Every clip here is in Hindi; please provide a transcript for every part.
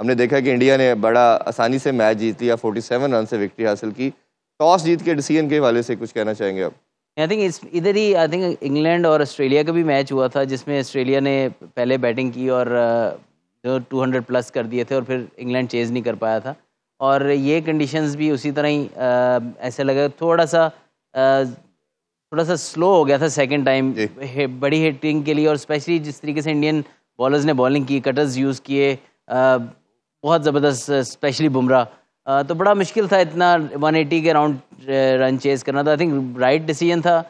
हमने देखा कि इंडिया ने बड़ा आसानी से मैच जीत लिया 47 रन से विक्ट्री हासिल की टॉस जीत के डिसीजन के वाले से कुछ कहना चाहेंगे आप आई थिंक इस इधर ही आई थिंक इंग्लैंड और ऑस्ट्रेलिया का भी मैच हुआ था जिसमें ऑस्ट्रेलिया ने पहले बैटिंग की और uh, जो 200 प्लस कर दिए थे और फिर इंग्लैंड चेज नहीं कर पाया था और ये कंडीशंस भी उसी तरह ही uh, ऐसे लगा थोड़ा सा uh, थोड़ा सा स्लो हो गया था सेकेंड टाइम बड़ी हिटिंग के लिए और स्पेशली जिस तरीके से इंडियन बॉलर्स ने बॉलिंग की कटर्स यूज़ किए बहुत ज़बरदस्त स्पेशली बुमराह तो बड़ा मुश्किल था इतना 180 के राउंड रन चेज करना तो था आई थिंक राइट डिसीजन था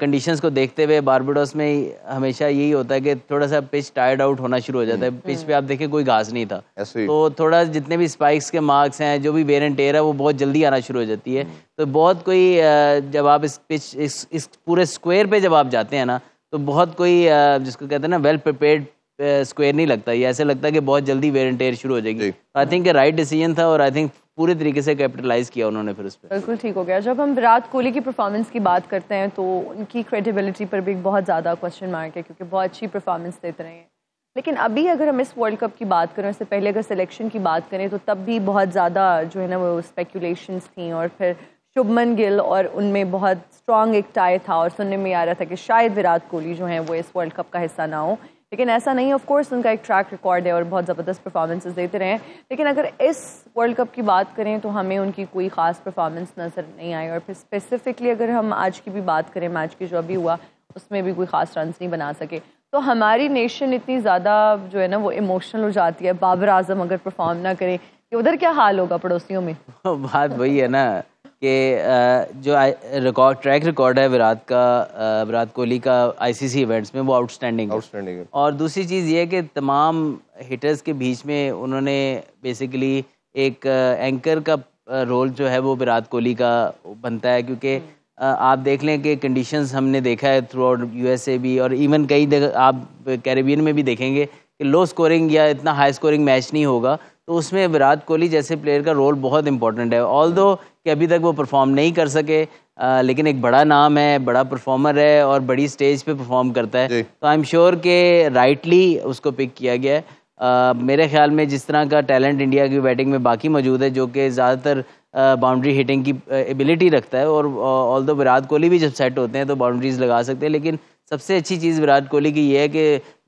कंडीशंस को देखते हुए बारबेडोस में हमेशा यही होता है कि थोड़ा सा पिच टायर्ड आउट होना शुरू हो जाता है पिच हम्म। पे आप देखें कोई घास नहीं था तो थोड़ा जितने भी स्पाइक्स के मार्क्स हैं जो भी वेर एंड टेयर है वो बहुत जल्दी आना शुरू हो जाती है हम्म। तो बहुत कोई uh, जब आप इस पिच इस, इस पूरे स्क्वायर पे जब आप जाते हैं ना तो बहुत कोई uh, जिसको कहते हैं ना वेल प्रिपेयर्ड स्क्वायर नहीं लगता ये ऐसे लगता है कि बहुत जल्दी वेयर एंड टेयर शुरू हो जाएगी आई थिंक राइट डिसीजन था और आई थिंक पूरे तरीके से कैपिटलाइज किया उन्होंने फिर उस पर बिल्कुल ठीक हो गया जब हम विराट कोहली की परफॉर्मेंस की बात करते हैं तो उनकी क्रेडिबिलिटी पर भी बहुत ज़्यादा क्वेश्चन मार्क है क्योंकि बहुत अच्छी परफॉर्मेंस देते रहे हैं लेकिन अभी अगर हम इस वर्ल्ड कप की बात करें उससे पहले अगर सिलेक्शन की बात करें तो तब भी बहुत ज़्यादा जो है ना वो स्पेकुलेशन थी और फिर शुभमन गिल और उनमें बहुत स्ट्रॉन्ग एक टाई था और सुनने में आ रहा था कि शायद विराट कोहली जो है वो इस वर्ल्ड कप का हिस्सा ना हो लेकिन ऐसा नहीं है ऑफकोर्स उनका एक ट्रैक रिकॉर्ड है और बहुत ज़बरदस्त परफॉर्मेंसेस देते रहे हैं लेकिन अगर इस वर्ल्ड कप की बात करें तो हमें उनकी कोई ख़ास परफॉर्मेंस नज़र नहीं आई और फिर स्पेसिफिकली अगर हम आज की भी बात करें मैच की जो अभी हुआ उसमें भी कोई ख़ास रन नहीं बना सके तो हमारी नेशन इतनी ज़्यादा जो है ना वो इमोशनल हो जाती है बाबर आजम अगर परफॉर्म ना करें कि उधर क्या हाल होगा पड़ोसियों में बात वही है ना कि जो रिकॉर्ड ट्रैक रिकॉर्ड है विराट का विराट कोहली का आईसीसी इवेंट्स में वो आउटस्टैंडिंग आउटस्टैंडिंग है और दूसरी चीज़ ये है कि तमाम हिटर्स के बीच में उन्होंने बेसिकली एक एंकर का रोल जो है वो विराट कोहली का बनता है क्योंकि हम्म। आप देख लें कि कंडीशंस हमने देखा है थ्रू आउट यू भी और इवन कई आप कैरेबियन में भी देखेंगे कि लो स्कोरिंग या इतना हाई स्कोरिंग मैच नहीं होगा तो उसमें विराट कोहली जैसे प्लेयर का रोल बहुत इंपॉर्टेंट है ऑल दो कि अभी तक वो परफॉर्म नहीं कर सके आ, लेकिन एक बड़ा नाम है बड़ा परफॉर्मर है और बड़ी स्टेज पे परफॉर्म करता है तो आई एम श्योर के राइटली उसको पिक किया गया है मेरे ख्याल में जिस तरह का टैलेंट इंडिया की बैटिंग में बाकी मौजूद है जो कि ज़्यादातर बाउंड्री हिटिंग की एबिलिटी रखता है और ऑल दो विराट कोहली भी जब सेट होते हैं तो बाउंड्रीज लगा सकते हैं लेकिन सबसे अच्छी चीज़ विराट कोहली की ये है कि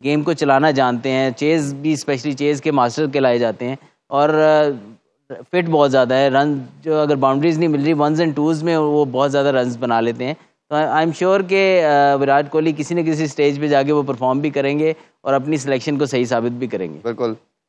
गेम को चलाना जानते हैं चेज़ भी स्पेशली चेज़ के मास्टर कहलाए जाते हैं और फिट बहुत ज़्यादा है रन जो अगर बाउंड्रीज नहीं मिल रही वंस एंड टूज़ में वो बहुत ज़्यादा रन बना लेते हैं तो आई एम श्योर के विराट कोहली किसी न किसी स्टेज पे जाके वो परफॉर्म भी करेंगे और अपनी सिलेक्शन को सही साबित भी करेंगे बिल्कुल